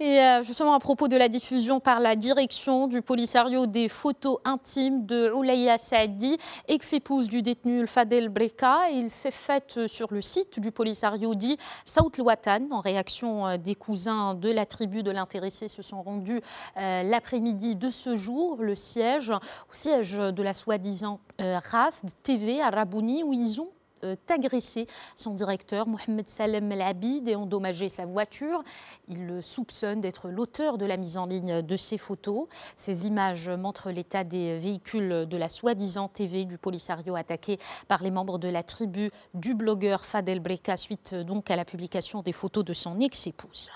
Et euh, justement, à propos de la diffusion par la direction du Polisario des photos intimes de Oulaya Saadi, ex-épouse du détenu Fadel Breka, il s'est fait euh, sur le site du Polisario dit Saout En réaction, euh, des cousins de la tribu de l'intéressé se sont rendus l'après-midi de ce jour, le siège, siège de la soi-disant race TV à Rabouni, où ils ont euh, son directeur, Mohamed Salem El Abid, et endommager sa voiture. Il le soupçonne d'être l'auteur de la mise en ligne de ces photos. Ces images montrent l'état des véhicules de la soi-disant TV du Polisario attaqués par les membres de la tribu du blogueur Fadel Breka suite euh, donc à la publication des photos de son ex-épouse.